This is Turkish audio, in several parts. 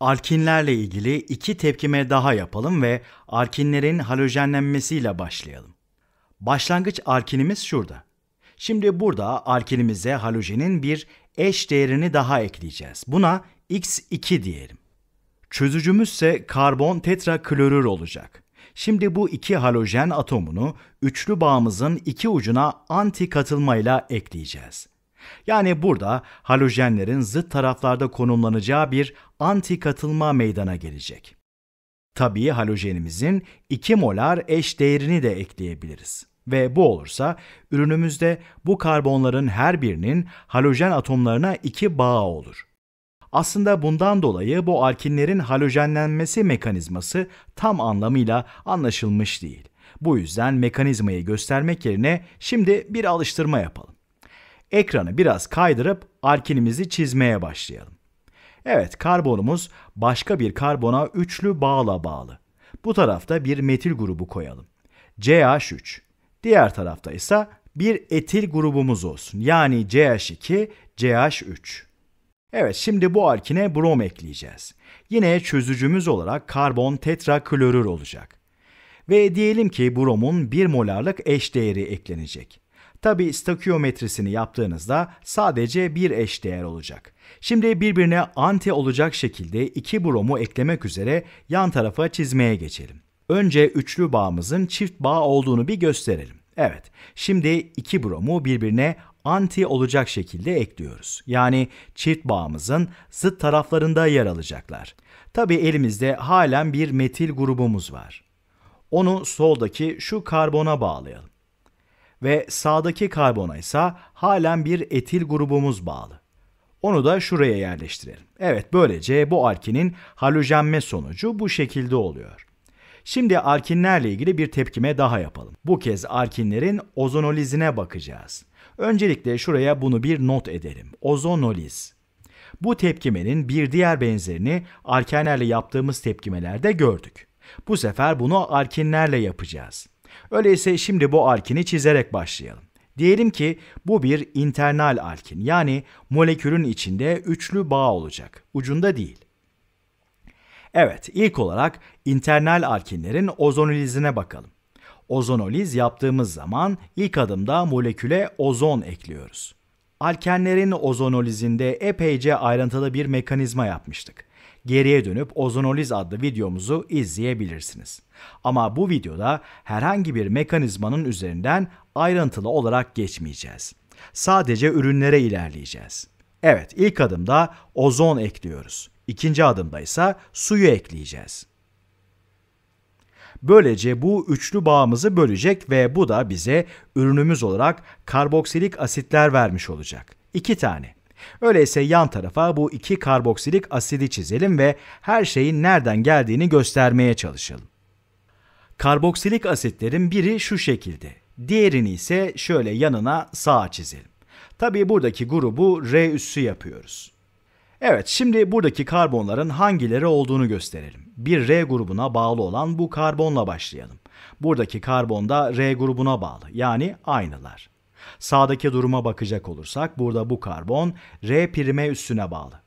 Alkinlerle ilgili iki tepkime daha yapalım ve alkinlerin halojenlenmesiyle başlayalım. Başlangıç alkinimiz şurada. Şimdi burada alkinimize halojenin bir eş değerini daha ekleyeceğiz. Buna X2 diyelim. Çözücümüz ise karbon tetraklorür olacak. Şimdi bu iki halojen atomunu üçlü bağımızın iki ucuna anti katılmayla ekleyeceğiz. Yani burada halojenlerin zıt taraflarda konumlanacağı bir anti katılma meydana gelecek. Tabii halojenimizin 2 molar eş değerini de ekleyebiliriz ve bu olursa ürünümüzde bu karbonların her birinin halojen atomlarına iki bağı olur. Aslında bundan dolayı bu alkinlerin halojenlenmesi mekanizması tam anlamıyla anlaşılmış değil. Bu yüzden mekanizmayı göstermek yerine şimdi bir alıştırma yapalım. Ekranı biraz kaydırıp alkenimizi çizmeye başlayalım. Evet, karbonumuz başka bir karbona üçlü bağla bağlı. Bu tarafta bir metil grubu koyalım. CH3. Diğer tarafta ise bir etil grubumuz olsun. Yani CH2, CH3. Evet şimdi bu alkine brom ekleyeceğiz. Yine çözücümüz olarak karbon tetraklorür olacak. Ve diyelim ki bromun 1 molarlık eş değeri eklenecek. Tabi stakyometrisini yaptığınızda sadece bir eş değer olacak. Şimdi birbirine anti olacak şekilde iki bromu eklemek üzere yan tarafa çizmeye geçelim. Önce üçlü bağımızın çift bağ olduğunu bir gösterelim. Evet, şimdi iki bromu birbirine anti olacak şekilde ekliyoruz. Yani çift bağımızın zıt taraflarında yer alacaklar. Tabi elimizde halen bir metil grubumuz var. Onu soldaki şu karbona bağlayalım ve sağdaki karbona ise halen bir etil grubumuz bağlı. Onu da şuraya yerleştirelim. Evet böylece bu alkinin halojenme sonucu bu şekilde oluyor. Şimdi alkinlerle ilgili bir tepkime daha yapalım. Bu kez alkinlerin ozonolizine bakacağız. Öncelikle şuraya bunu bir not edelim. Ozonoliz. Bu tepkimenin bir diğer benzerini alkenlerle yaptığımız tepkimelerde gördük. Bu sefer bunu alkinlerle yapacağız. Öyleyse şimdi bu alkini çizerek başlayalım. Diyelim ki bu bir internal alkin yani molekülün içinde üçlü bağ olacak. Ucunda değil. Evet, ilk olarak internal alkinlerin ozonolizine bakalım. Ozonoliz yaptığımız zaman ilk adımda moleküle ozon ekliyoruz. Alkenlerin ozonolizinde epeyce ayrıntılı bir mekanizma yapmıştık. Geriye dönüp ozonoliz adlı videomuzu izleyebilirsiniz. Ama bu videoda herhangi bir mekanizmanın üzerinden ayrıntılı olarak geçmeyeceğiz. Sadece ürünlere ilerleyeceğiz. Evet, ilk adımda ozon ekliyoruz. İkinci adımda ise suyu ekleyeceğiz. Böylece bu üçlü bağımızı bölecek ve bu da bize ürünümüz olarak karboksilik asitler vermiş olacak. İki tane. Öyleyse yan tarafa bu iki karboksilik asidi çizelim ve her şeyin nereden geldiğini göstermeye çalışalım. Karboksilik asitlerin biri şu şekilde. Diğerini ise şöyle yanına sağa çizelim. Tabii buradaki grubu R üssü yapıyoruz. Evet şimdi buradaki karbonların hangileri olduğunu gösterelim. Bir R grubuna bağlı olan bu karbonla başlayalım. Buradaki karbon da R grubuna bağlı yani aynılar. Sağdaki duruma bakacak olursak burada bu karbon R prime üssüne bağlı.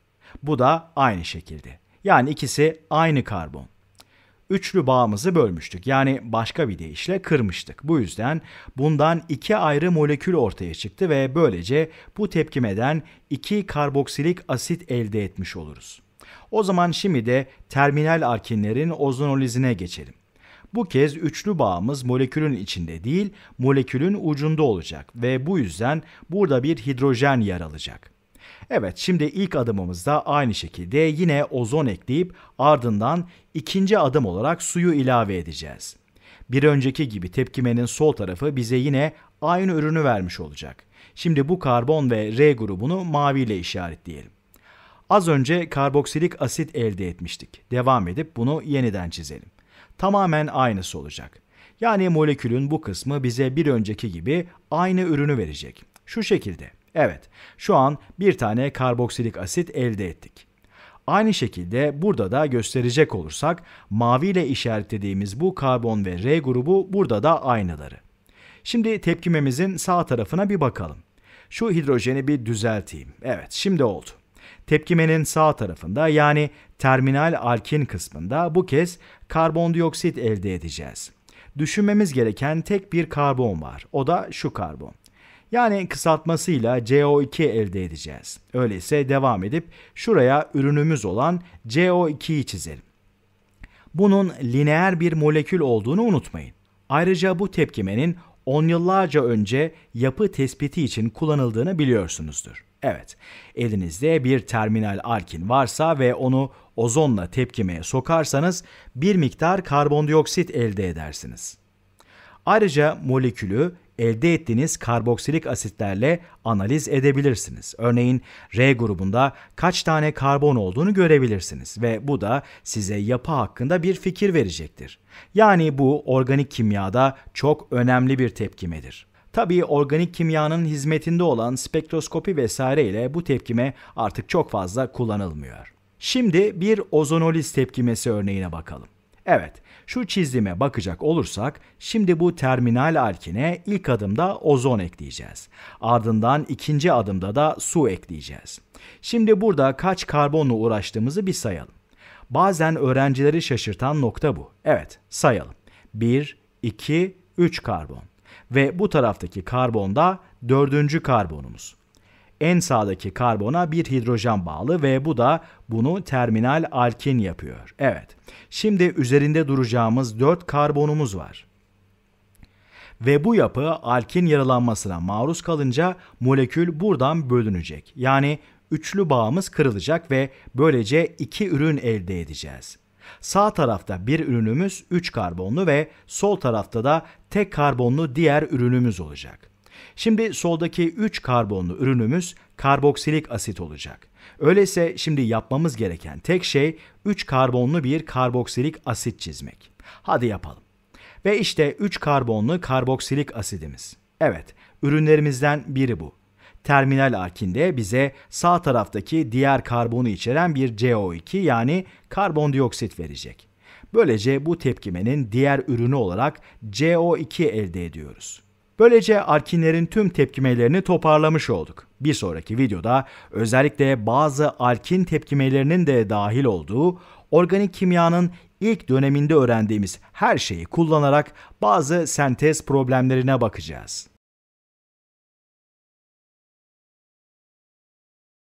Bu da aynı şekilde. Yani ikisi aynı karbon üçlü bağımızı bölmüştük. Yani başka bir deyişle kırmıştık. Bu yüzden bundan iki ayrı molekül ortaya çıktı ve böylece bu tepkimeden iki karboksilik asit elde etmiş oluruz. O zaman şimdi de terminal arkinlerin ozonolizine geçelim. Bu kez üçlü bağımız molekülün içinde değil, molekülün ucunda olacak ve bu yüzden burada bir hidrojen yer alacak. Evet şimdi ilk adımımızda aynı şekilde yine ozon ekleyip ardından ikinci adım olarak suyu ilave edeceğiz. Bir önceki gibi tepkimenin sol tarafı bize yine aynı ürünü vermiş olacak. Şimdi bu karbon ve R grubunu maviyle işaretleyelim. Az önce karboksilik asit elde etmiştik. Devam edip bunu yeniden çizelim. Tamamen aynısı olacak. Yani molekülün bu kısmı bize bir önceki gibi aynı ürünü verecek. Şu şekilde. Evet, şu an bir tane karboksilik asit elde ettik. Aynı şekilde burada da gösterecek olursak mavi ile işaretlediğimiz bu karbon ve R grubu burada da aynıları. Şimdi tepkimemizin sağ tarafına bir bakalım. Şu hidrojeni bir düzelteyim. Evet, şimdi oldu. Tepkimenin sağ tarafında yani terminal alkin kısmında bu kez karbondioksit elde edeceğiz. Düşünmemiz gereken tek bir karbon var. O da şu karbon. Yani kısaltmasıyla CO2 elde edeceğiz. Öyleyse devam edip şuraya ürünümüz olan CO2'yi çizelim. Bunun lineer bir molekül olduğunu unutmayın. Ayrıca bu tepkimenin on yıllarca önce yapı tespiti için kullanıldığını biliyorsunuzdur. Evet, elinizde bir terminal alkin varsa ve onu ozonla tepkimeye sokarsanız bir miktar karbondioksit elde edersiniz. Ayrıca molekülü elde ettiğiniz karboksilik asitlerle analiz edebilirsiniz. Örneğin R grubunda kaç tane karbon olduğunu görebilirsiniz ve bu da size yapı hakkında bir fikir verecektir. Yani bu organik kimyada çok önemli bir tepkimedir. Tabii organik kimyanın hizmetinde olan spektroskopi vesaire ile bu tepkime artık çok fazla kullanılmıyor. Şimdi bir ozonoliz tepkimesi örneğine bakalım. Evet, şu çizime bakacak olursak şimdi bu terminal alkine ilk adımda ozon ekleyeceğiz. Ardından ikinci adımda da su ekleyeceğiz. Şimdi burada kaç karbonla uğraştığımızı bir sayalım. Bazen öğrencileri şaşırtan nokta bu. Evet, sayalım. 1, 2, 3 karbon. Ve bu taraftaki karbon da dördüncü karbonumuz. En sağdaki karbona bir hidrojen bağlı ve bu da bunu terminal alkin yapıyor. Evet. Şimdi üzerinde duracağımız 4 karbonumuz var ve bu yapı alkin yaralanmasına maruz kalınca molekül buradan bölünecek. Yani üçlü bağımız kırılacak ve böylece iki ürün elde edeceğiz. Sağ tarafta bir ürünümüz 3 karbonlu ve sol tarafta da tek karbonlu diğer ürünümüz olacak. Şimdi soldaki 3 karbonlu ürünümüz karboksilik asit olacak. Öyleyse şimdi yapmamız gereken tek şey 3 karbonlu bir karboksilik asit çizmek. Hadi yapalım. Ve işte 3 karbonlu karboksilik asidimiz. Evet, ürünlerimizden biri bu. Terminal arkinde bize sağ taraftaki diğer karbonu içeren bir CO2 yani karbondioksit verecek. Böylece bu tepkimenin diğer ürünü olarak CO2 elde ediyoruz. Böylece alkinlerin tüm tepkimelerini toparlamış olduk. Bir sonraki videoda özellikle bazı alkin tepkimelerinin de dahil olduğu organik kimyanın ilk döneminde öğrendiğimiz her şeyi kullanarak bazı sentez problemlerine bakacağız.